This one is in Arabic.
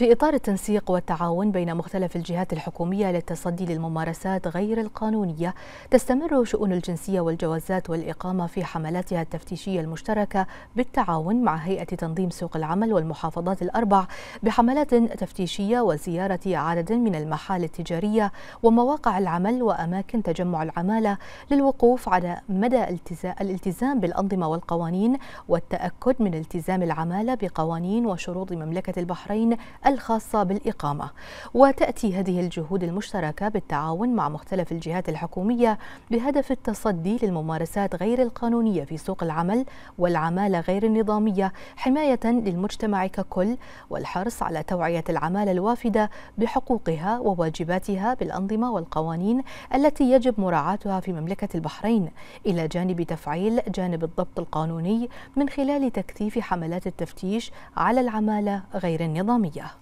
في إطار التنسيق والتعاون بين مختلف الجهات الحكومية للتصدي للممارسات غير القانونية تستمر شؤون الجنسية والجوازات والإقامة في حملاتها التفتيشية المشتركة بالتعاون مع هيئة تنظيم سوق العمل والمحافظات الأربع بحملات تفتيشية وزيارة عدد من المحال التجارية ومواقع العمل وأماكن تجمع العمالة للوقوف على مدى الالتزام بالأنظمة والقوانين والتأكد من التزام العمالة بقوانين وشروط مملكة البحرين الخاصة بالإقامة وتأتي هذه الجهود المشتركة بالتعاون مع مختلف الجهات الحكومية بهدف التصدي للممارسات غير القانونية في سوق العمل والعمالة غير النظامية حماية للمجتمع ككل والحرص على توعية العمالة الوافدة بحقوقها وواجباتها بالأنظمة والقوانين التي يجب مراعاتها في مملكة البحرين إلى جانب تفعيل جانب الضبط القانوني من خلال تكثيف حملات التفتيش على العمالة غير النظامية